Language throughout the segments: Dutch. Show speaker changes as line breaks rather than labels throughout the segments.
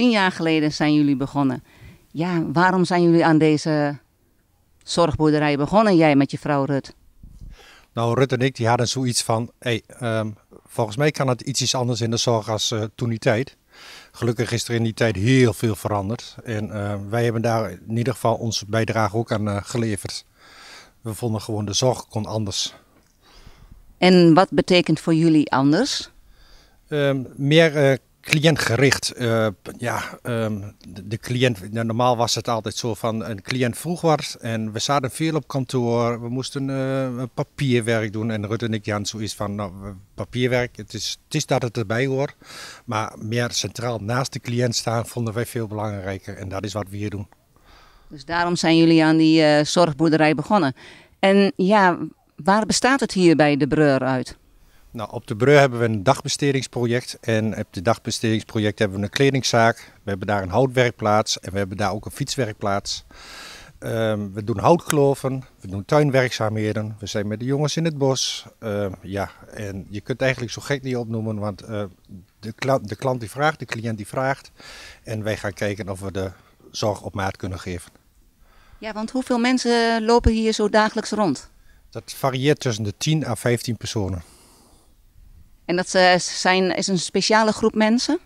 tien jaar geleden zijn jullie begonnen. Ja, waarom zijn jullie aan deze zorgboerderij begonnen, jij met je vrouw Rut?
Nou, Rut en ik die hadden zoiets van, hey, ehm, volgens mij kan het iets anders in de zorg als eh, toen die tijd. Gelukkig is er in die tijd heel veel veranderd. En eh, wij hebben daar in ieder geval onze bijdrage ook aan eh, geleverd. We vonden gewoon de zorg kon anders.
En wat betekent voor jullie anders?
Ehm, meer cliëntgericht. Eh, ja, ehm, de, cliënt, nou, normaal was het altijd zo van een cliënt vroeg was en we zaten veel op kantoor. We moesten eh, papierwerk doen en Rutte en ik Jan zoiets van nou, papierwerk, het is, het is dat het erbij hoort. Maar meer centraal naast de cliënt staan vonden wij veel belangrijker en dat is wat we hier doen.
Dus daarom zijn jullie aan die eh, zorgboerderij begonnen. En ja, waar bestaat het hier bij de Breur uit?
Nou, op de Breu hebben we een dagbestedingsproject. En op de dagbestedingsproject hebben we een kledingzaak. We hebben daar een houtwerkplaats en we hebben daar ook een fietswerkplaats. Ehm, we doen houtkloven, we doen tuinwerkzaamheden, we zijn met de jongens in het bos. Ehm, ja, en je kunt eigenlijk zo gek niet opnoemen, want eh, de, de klant die vraagt, de cliënt die vraagt. En wij gaan kijken of we de zorg op maat kunnen geven.
Ja, want hoeveel mensen lopen hier zo dagelijks rond?
Dat varieert tussen de 10 à 15 personen.
En dat eh, zijn, is een speciale groep mensen?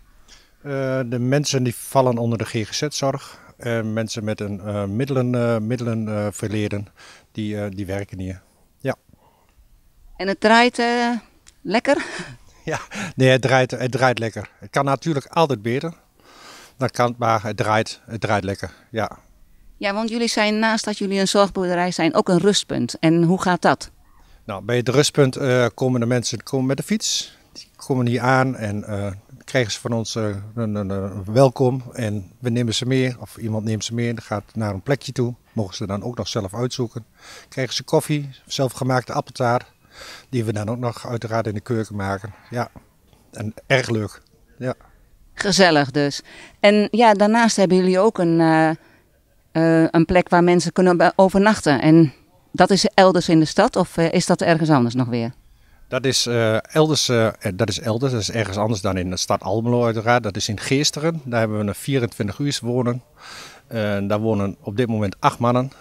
Eh, de mensen die vallen onder de GGZ-zorg. Uh, eh, mensen met een uh, middelen, middelenverleden, die, die werken hier.
Ja. En het draait lekker? Ja,
nee, het draait, het draait lekker. Het kan natuurlijk altijd beter. Dat kan, maar het draait, het draait lekker, ja.
Ja, want jullie zijn naast dat jullie een zorgboerderij zijn ook een rustpunt. En hoe gaat dat?
Nou, bij het rustpunt eh, komen de mensen komen met de fiets. Die komen hier aan en eh, krijgen ze van ons eh, een, een, een, welkom. En we nemen ze mee, of iemand neemt ze mee en gaat naar een plekje toe. Mogen ze dan ook nog zelf uitzoeken. Krijgen ze koffie, zelfgemaakte appeltaart. Die we dan ook nog uiteraard in de keuken maken. Ja, en erg leuk.
Ja. Gezellig dus. En ja, daarnaast hebben jullie ook een, een plek waar mensen kunnen overnachten. En dat is elders in de stad of eh, is dat ergens anders nog weer?
Dat is, eh, elders, eh, dat is elders, dat is ergens anders dan in de stad Almelo uiteraard. Dat is in Geesteren, daar hebben we een 24 uur wonen. daar wonen op dit moment acht mannen.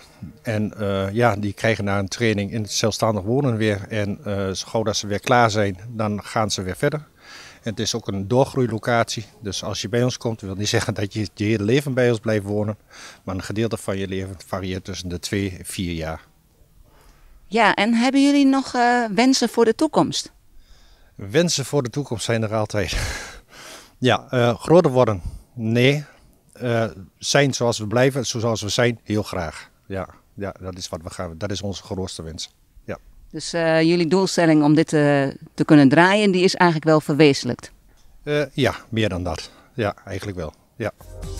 En ja, die krijgen na een training in het zelfstandig wonen weer. En zo gauw dat ze weer klaar zijn, dan gaan ze weer verder. En het is ook een doorgroeilocatie. Dus als je bij ons komt, wil niet zeggen dat je je hele leven bij ons blijft wonen. Maar een gedeelte van je leven varieert tussen de twee en vier jaar.
Ja, en hebben jullie nog eh, wensen voor de toekomst?
Wensen voor de toekomst zijn er altijd. ja, eh, groter worden? Nee. Eh, zijn zoals we blijven, zoals we zijn, heel graag. Ja, ja dat is wat we gaan. Dat is onze grootste wens. Ja.
Dus jullie doelstelling om dit te kunnen draaien, die is eigenlijk wel verwezenlijkt?
ja, meer dan dat. Ja, eigenlijk wel. Ja.